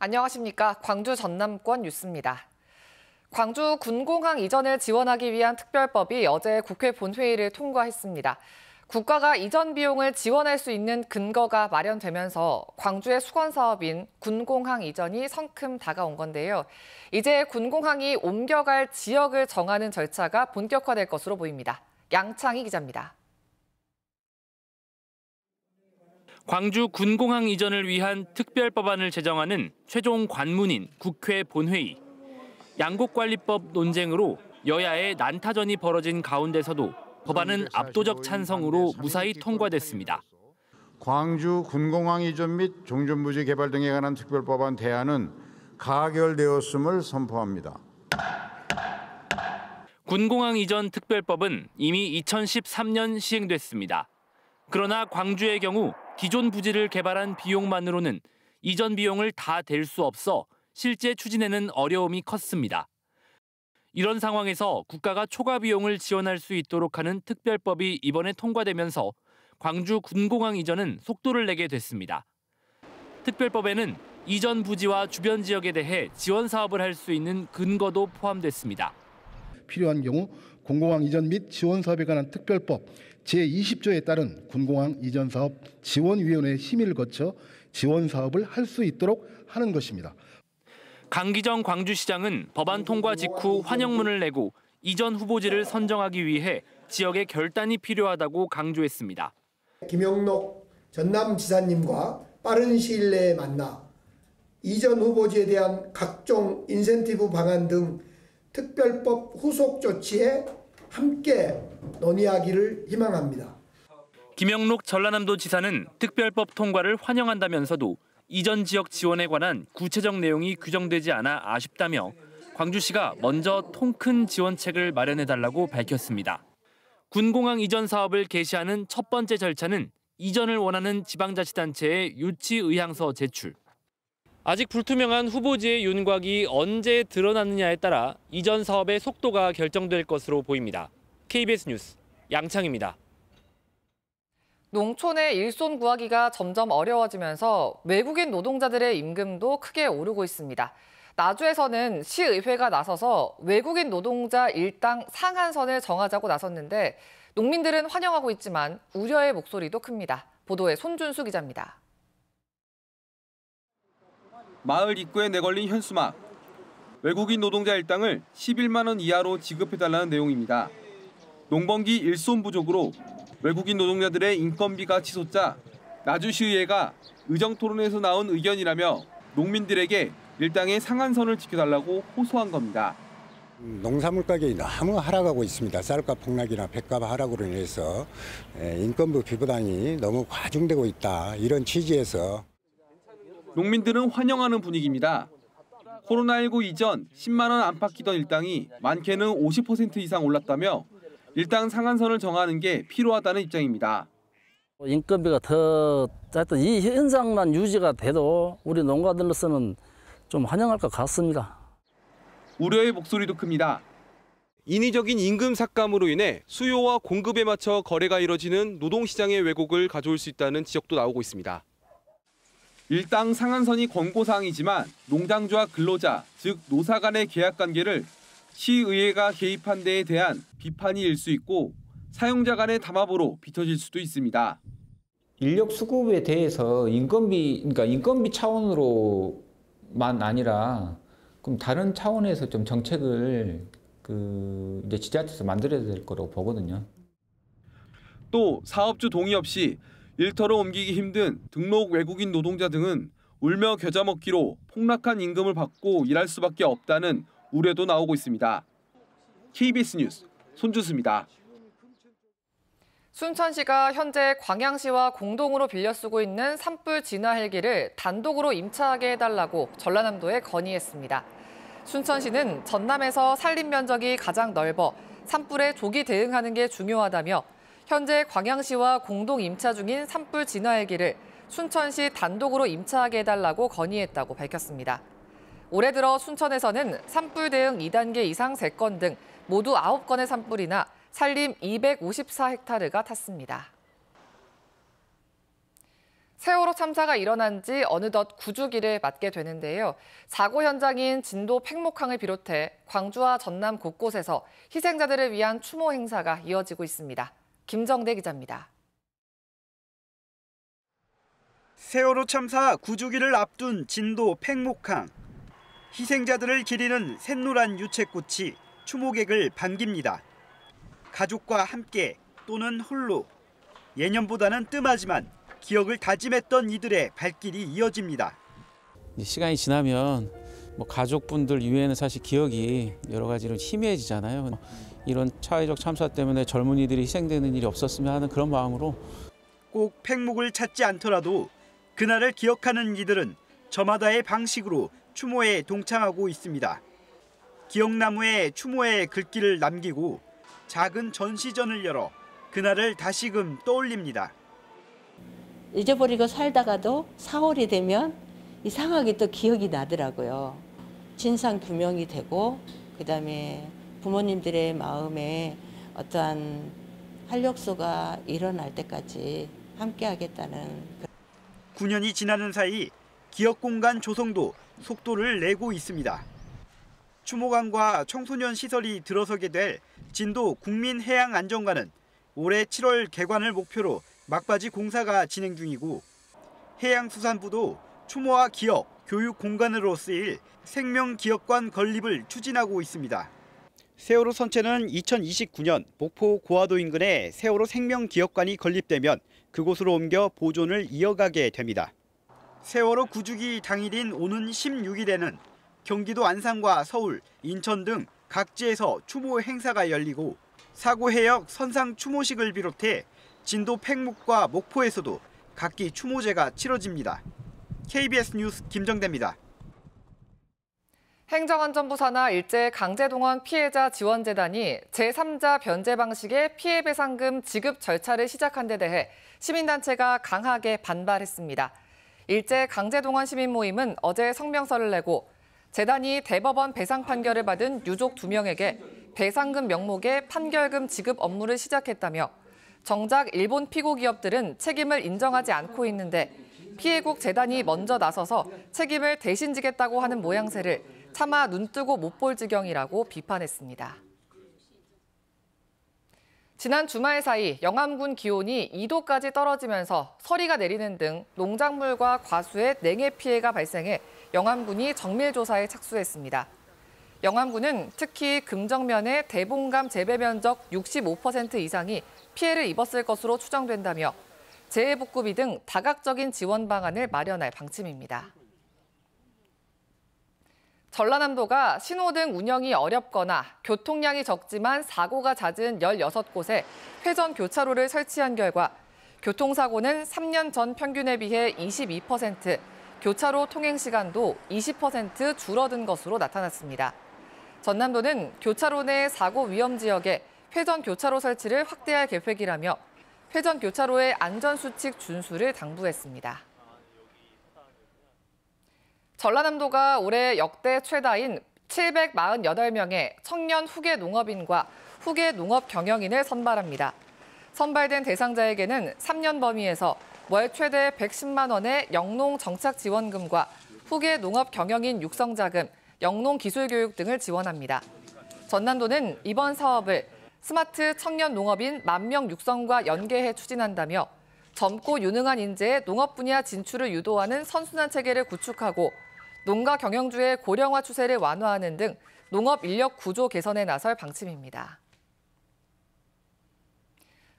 안녕하십니까. 광주 전남권 뉴스입니다. 광주 군공항 이전을 지원하기 위한 특별법이 어제 국회 본회의를 통과했습니다. 국가가 이전 비용을 지원할 수 있는 근거가 마련되면서 광주의 수건 사업인 군공항 이전이 성큼 다가온 건데요. 이제 군공항이 옮겨갈 지역을 정하는 절차가 본격화될 것으로 보입니다. 양창희 기자입니다. 광주 군공항 이전을 위한 특별 법안을 제정하는 최종 관문인 국회 본회의. 양국관리법 논쟁으로 여야의 난타전이 벌어진 가운데서도 법안은 압도적 찬성으로 무사히 통과됐습니다. 광주 군공항 이전 및 종전부지 개발 등에 관한 특별법안 대안은 가결되었음을 선포합니다. 군공항 이전 특별법은 이미 2013년 시행됐습니다. 그러나 광주의 경우 기존 부지를 개발한 비용만으로는 이전 비용을 다 댈 수 없어 실제 추진에는 어려움이 컸습니다. 이런 상황에서 국가가 초과 비용을 지원할 수 있도록 하는 특별법이 이번에 통과되면서 광주 군공항 이전은 속도를 내게 됐습니다. 특별법에는 이전 부지와 주변 지역에 대해 지원 사업을 할 수 있는 근거도 포함됐습니다. 필요한 경우 공공항 이전 및 지원 사업에 관한 특별법 제20조에 따른 군공항 이전 사업 지원위원회 심의를 거쳐 지원 사업을 할 수 있도록 하는 것입니다. 강기정 광주시장은 법안 통과 직후 환영문을 내고 이전 후보지를 선정하기 위해 지역의 결단이 필요하다고 강조했습니다. 김영록 전남지사님과 빠른 시일 내에 만나 이전 후보지에 대한 각종 인센티브 방안 등 특별법 후속 조치에 함께 논의하기를 희망합니다. 김영록 전라남도 지사는 특별법 통과를 환영한다면서도 이전 지역 지원에 관한 구체적 내용이 규정되지 않아 아쉽다며 광주시가 먼저 통 큰 지원책을 마련해달라고 밝혔습니다. 군공항 이전 사업을 개시하는 첫 번째 절차는 이전을 원하는 지방자치단체의 유치의향서 제출. 아직 불투명한 후보지의 윤곽이 언제 드러났느냐에 따라 이전 사업의 속도가 결정될 것으로 보입니다. KBS 뉴스 양창입니다. 농촌의 일손 구하기가 점점 어려워지면서 외국인 노동자들의 임금도 크게 오르고 있습니다. 나주에서는 시의회가 나서서 외국인 노동자 일당 상한선을 정하자고 나섰는데 농민들은 환영하고 있지만 우려의 목소리도 큽니다. 보도에 손준수 기자입니다. 마을 입구에 내걸린 현수막, 외국인 노동자 일당을 11만 원 이하로 지급해달라는 내용입니다. 농번기 일손 부족으로 외국인 노동자들의 인건비가 치솟자 나주시의회가 의정토론에서 나온 의견이라며 농민들에게 일당의 상한선을 지켜달라고 호소한 겁니다. 농산물 가격이 너무 하락하고 있습니다. 쌀값 폭락이나 백값 하락으로 인해서 예, 인건비 비부담이 너무 과중되고 있다. 이런 취지에서 농민들은 환영하는 분위기입니다. 코로나19 이전 10만 원 안팎이던 일당이 많게는 50% 이상 올랐다며 일당 상한선을 정하는 게 필요하다는 입장입니다. 인건비가 더 하여튼 이 현상만 유지가 돼도 우리 농가들로서는 좀 환영할 것 같습니다. 우려의 목소리도 큽니다. 인위적인 임금 삭감으로 인해 수요와 공급에 맞춰 거래가 이뤄지는 노동시장의 왜곡을 가져올 수 있다는 지적도 나오고 있습니다. 일당 상한선이 권고사항이지만 농장주와 근로자, 즉 노사 간의 계약관계를 시의회가 개입한 데에 대한 비판이 일 수 있고 사용자 간의 담합으로 비춰질 수도 있습니다. 인력 수급에 대해서 인건비, 그러니까 인건비 차원으로만 아니라 그럼 다른 차원에서 좀 정책을 그 이제 지자체에서 만들어야 될 거라고 보거든요. 또 사업주 동의 없이 일터로 옮기기 힘든 등록 외국인 노동자 등은 울며 겨자 먹기로 폭락한 임금을 받고 일할 수밖에 없다는 우려도 나오고 있습니다. KBS 뉴스 손주수입니다. 순천시가 현재 광양시와 공동으로 빌려 쓰고 있는 산불 진화 헬기를 단독으로 임차하게 해달라고 전라남도에 건의했습니다. 순천시는 전남에서 산림 면적이 가장 넓어 산불에 조기 대응하는 게 중요하다며 현재 광양시와 공동 임차 중인 산불 진화헬기를 순천시 단독으로 임차하게 해달라고 건의했다고 밝혔습니다. 올해 들어 순천에서는 산불 대응 2단계 이상 3건 등 모두 9건의 산불이나 산림 254헥타르가 탔습니다. 세월호 참사가 일어난 지 어느덧 9주기를 맞게 되는데요. 사고 현장인 진도 팽목항을 비롯해 광주와 전남 곳곳에서 희생자들을 위한 추모 행사가 이어지고 있습니다. 김정대 기자입니다. 세월호 참사 구조기를 앞둔 진도 팽목항. 희생자들을 기리는 샛노란 유채꽃이 추모객을 반깁니다. 가족과 함께 또는 홀로 예년보다는 뜸하지만 기억을 다짐했던 이들의 발길이 이어집니다. 시간이 지나면 뭐 가족분들 이외에는 사실 기억이 여러 가지로 희미해지잖아요. 이런 차이적 참사 때문에 젊은이들이 희생되는 일이 없었으면 하는 그런 마음으로 꼭 팽목을 찾지 않더라도 그날을 기억하는 이들은 저마다의 방식으로 추모에 동참하고 있습니다. 기억나무에 추모의 글귀를 남기고 작은 전시전을 열어 그날을 다시금 떠올립니다. 잊어버리고 살다가도 4월이 되면 이상하게 또 기억이 나더라고요. 진상 규명이 되고 그다음에 부모님들의 마음에 어떠한 활력소가 일어날 때까지 함께하겠다는. 9년이 그 지나는 사이 기업 공간 조성도 속도를 내고 있습니다. 추모관과 청소년 시설이 들어서게 될 진도 국민해양안전관은 올해 7월 개관을 목표로 막바지 공사가 진행 중이고 해양수산부도 추모와 기업, 교육 공간으로 쓰일 생명기억관 건립을 추진하고 있습니다. 세월호 선체는 2029년 목포 고화도 인근에 세월호 생명기억관이 건립되면 그곳으로 옮겨 보존을 이어가게 됩니다. 세월호 구주기 당일인 오는 16일에는 경기도 안산과 서울, 인천 등 각지에서 추모 행사가 열리고 사고 해역 선상 추모식을 비롯해 진도 팽목과 목포에서도 각기 추모제가 치러집니다. KBS 뉴스 김정대입니다. 행정안전부 산하 일제 강제동원 피해자 지원재단이 제3자 변제 방식의 피해배상금 지급 절차를 시작한 데 대해 시민단체가 강하게 반발했습니다. 일제 강제동원 시민 모임은 어제 성명서를 내고 재단이 대법원 배상 판결을 받은 유족 2명에게 배상금 명목의 판결금 지급 업무를 시작했다며 정작 일본 피고 기업들은 책임을 인정하지 않고 있는데 피해국 재단이 먼저 나서서 책임을 대신 지겠다고 하는 모양새를 차마 눈뜨고 못 볼 지경이라고 비판했습니다. 지난 주말 사이 영암군 기온이 2도까지 떨어지면서 서리가 내리는 등 농작물과 과수의 냉해 피해가 발생해 영암군이 정밀 조사에 착수했습니다. 영암군은 특히 금정면의 대봉감 재배 면적 65% 이상이 피해를 입었을 것으로 추정된다며 재해복구비 등 다각적인 지원 방안을 마련할 방침입니다. 전라남도가 신호등 운영이 어렵거나 교통량이 적지만 사고가 잦은 16곳에 회전 교차로를 설치한 결과 교통사고는 3년 전 평균에 비해 22%, 교차로 통행 시간도 20% 줄어든 것으로 나타났습니다. 전남도는 교차로 내 사고 위험 지역에 회전 교차로 설치를 확대할 계획이라며 회전 교차로의 안전수칙 준수를 당부했습니다. 전라남도가 올해 역대 최다인 748명의 청년 후계 농업인과 후계 농업 경영인을 선발합니다. 선발된 대상자에게는 3년 범위에서 월 최대 110만 원의 영농 정착 지원금과 후계 농업 경영인 육성자금, 영농 기술교육 등을 지원합니다. 전남도는 이번 사업을 스마트 청년 농업인 만명 육성과 연계해 추진한다며 젊고 유능한 인재의 농업 분야 진출을 유도하는 선순환 체계를 구축하고 농가 경영주의 고령화 추세를 완화하는 등 농업 인력 구조 개선에 나설 방침입니다.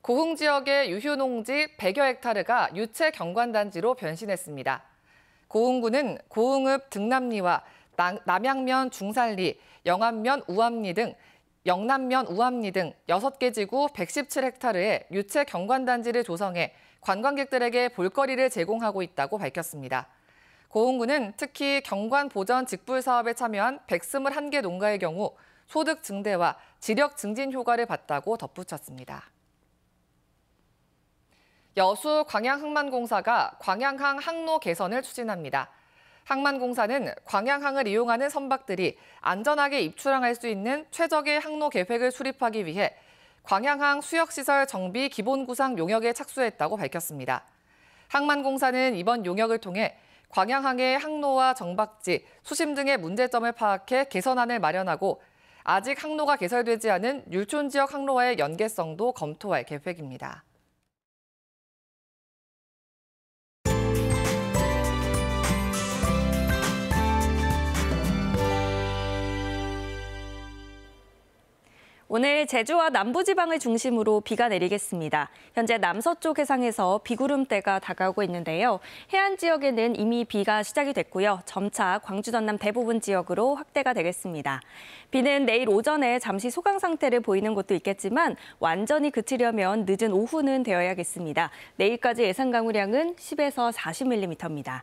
고흥 지역의 유휴 농지 100여 헥타르가 유채 경관단지로 변신했습니다. 고흥군은 고흥읍 등남리와 남양면 중산리, 영암면 우암리 등 영남면 우암리 등 6개 지구 117헥타르에 유채 경관단지를 조성해 관광객들에게 볼거리를 제공하고 있다고 밝혔습니다. 고흥군은 특히 경관 보전 직불 사업에 참여한 121개 농가의 경우 소득 증대와 지력 증진 효과를 봤다고 덧붙였습니다. 여수 광양항만공사가 광양항 항로 개선을 추진합니다. 항만공사는 광양항을 이용하는 선박들이 안전하게 입출항할 수 있는 최적의 항로 계획을 수립하기 위해 광양항 수역시설 정비 기본구상 용역에 착수했다고 밝혔습니다. 항만공사는 이번 용역을 통해 광양항의 항로와 정박지, 수심 등의 문제점을 파악해 개선안을 마련하고 아직 항로가 개설되지 않은 율촌 지역 항로와의 연계성도 검토할 계획입니다. 오늘 제주와 남부지방을 중심으로 비가 내리겠습니다. 현재 남서쪽 해상에서 비구름대가 다가오고 있는데요. 해안 지역에는 이미 비가 시작이 됐고요. 점차 광주 전남 대부분 지역으로 확대가 되겠습니다. 비는 내일 오전에 잠시 소강 상태를 보이는 곳도 있겠지만 완전히 그치려면 늦은 오후는 되어야겠습니다. 내일까지 예상 강우량은 10에서 40mm입니다.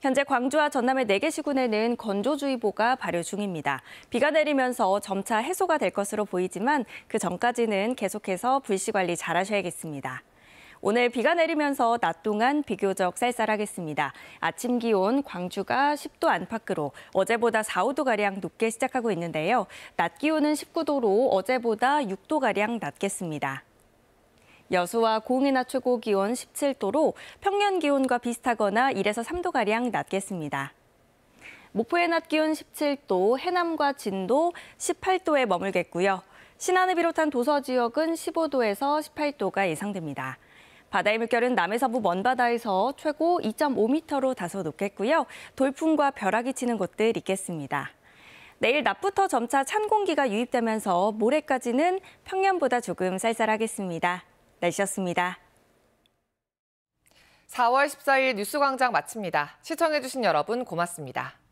현재 광주와 전남의 4개 시군에는 건조주의보가 발효 중입니다. 비가 내리면서 점차 해소가 될 것으로 보이지만 그 전까지는 계속해서 불씨 관리 잘 하셔야겠습니다. 오늘 비가 내리면서 낮 동안 비교적 쌀쌀하겠습니다. 아침 기온 광주가 10도 안팎으로 어제보다 4, 5도가량 높게 시작하고 있는데요. 낮 기온은 19도로 어제보다 6도가량 낮겠습니다. 여수와 공흥이나 최고 기온 17도로 평년 기온과 비슷하거나 1에서 3도가량 낮겠습니다. 목포의 낮 기온 17도, 해남과 진도 18도에 머물겠고요. 신안을 비롯한 도서 지역은 15도에서 18도가 예상됩니다. 바다의 물결은 남해서부 먼바다에서 최고 2.5m로 다소 높겠고요. 돌풍과 벼락이 치는 곳들 있겠습니다. 내일 낮부터 점차 찬 공기가 유입되면서 모레까지는 평년보다 조금 쌀쌀하겠습니다. 날씨였습니다. 4월 14일 뉴스광장 마칩니다. 시청해주신 여러분 고맙습니다.